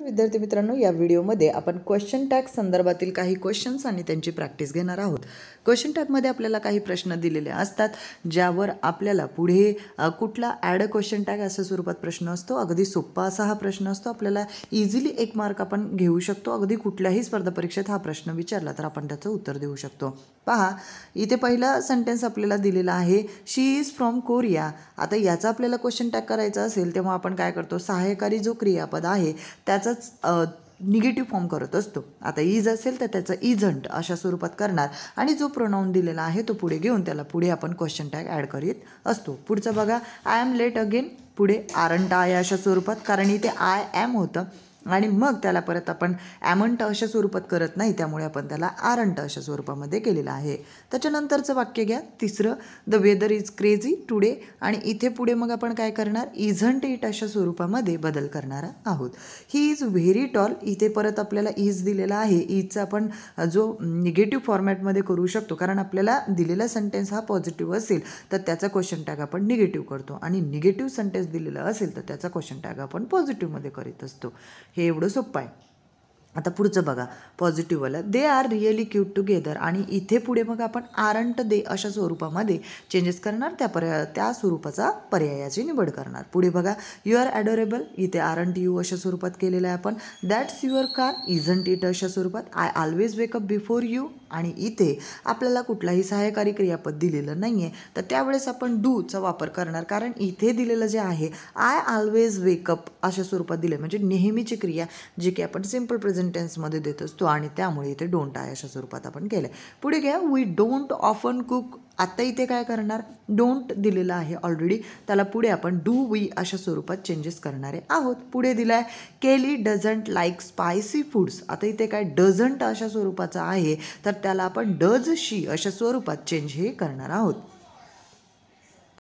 तर विद्यार्थी मित्रांनो या व्हिडिओमध्ये आपण क्वेश्चन टॅग संदर्भातील काही क्वेश्चन्स आणि त्यांची प्रॅक्टिस घेणार आहोत क्वेश्चन टॅगमध्ये आपल्याला काही प्रश्न दिलेले असतात ज्यावर आपल्याला पुढे कुठला ॲड क्वेश्चन टॅग असं स्वरूपात प्रश्न असतो अगदी सोप्पा असा हा प्रश्न असतो आपल्याला इझिली एक मार्क आपण घेऊ शकतो अगदी कुठल्याही स्पर्धा परीक्षेत हा प्रश्न विचारला तर आपण त्याचं उत्तर देऊ शकतो पहा इथे पहिला सेंटेन्स आपल्याला दिलेला आहे शी इज फ्रॉम कोरिया आता याचा आपल्याला क्वेश्चन टॅग करायचा असेल तेव्हा आपण काय करतो सहाय्यकारी जो क्रियापद आहे त्याचा त्याचाच निगेटिव्ह फॉर्म करत असतो आता इज असेल तर त्याचं इझंट अशा स्वरूपात करणार आणि जो प्रोनाऊन दिलेला आहे तो पुढे घेऊन त्याला पुढे आपण क्वेश्चन टॅग ॲड करीत असतो पुढचं बघा आय एम लेट अगेन पुढे आरंट आय अशा स्वरूपात कारण इथे आय ॲम होतं आणि मग त्याला परत आपण ॲमंट अशा स्वरूपात करत नाही त्यामुळे आपण त्याला आरंट अशा स्वरूपामध्ये केलेलं आहे त्याच्यानंतरचं वाक्य घ्या तिसरं the weather is crazy today आणि इथे पुढे मग आपण काय करणार इझंट इट अशा स्वरूपामध्ये बदल करणार आहोत ही इज व्हेरी टॉल इथे परत आपल्याला इज दिलेला आहे इजचा आपण जो निगेटिव्ह फॉर्मॅटमध्ये करू शकतो कारण आपल्याला दिलेला सेंटेन्स हा पॉझिटिव्ह असेल तर त्याचा क्वेश्चन टॅग आपण निगेटिव्ह करतो आणि निगेटिव्ह सेंटेन्स दिलेला असेल तर त्याचा क्वेश्चन टॅग आपण पॉझिटिव्हमध्ये करीत असतो हे एवढं सोपं आहे आता पुढचं बघा वाला they are really cute together आणि इथे पुढे मग आपण आरंट दे अशा स्वरूपामध्ये चेंजेस करणार त्या पर्या त्या स्वरूपाचा पर्यायाची निवड करणार पुढे बघा यू आर ॲडोरेबल इथे आरंट यू अशा स्वरूपात केलेलं आहे आपण that's your car isn't it अशा स्वरूपात I always wake up before you आणि इथे आपल्याला कुठलाही सहाय्यकारी क्रियापद दिलेलं नाही आहे तर त्यावेळेस आपण डूचा वापर करणार कारण इथे दिलेलं जे आहे आय ऑलवेज वेकअप अशा स्वरूपात दिलं म्हणजे नेहमीची क्रिया जी की आपण सिम्पल प्रेझेंटेन्समध्ये देत असतो आणि त्यामुळे इथे डोंट आय अशा स्वरूपात आपण केलं पुढे घ्या वी डोंट ऑफन कुक आत्ता इथे काय करणार डोंट दिलेलं आहे ऑलरेडी त्याला पुढे आपण डू वी अशा स्वरूपात चेंजेस करणारे आहोत पुढे दिलं आहे केली डझंट लाईक स्पायसी फूड्स आता इथे काय डझंट अशा स्वरूपाचं आहे तर त्याला आपण डज शी अशा स्वरूपात चेंज हे करणार आहोत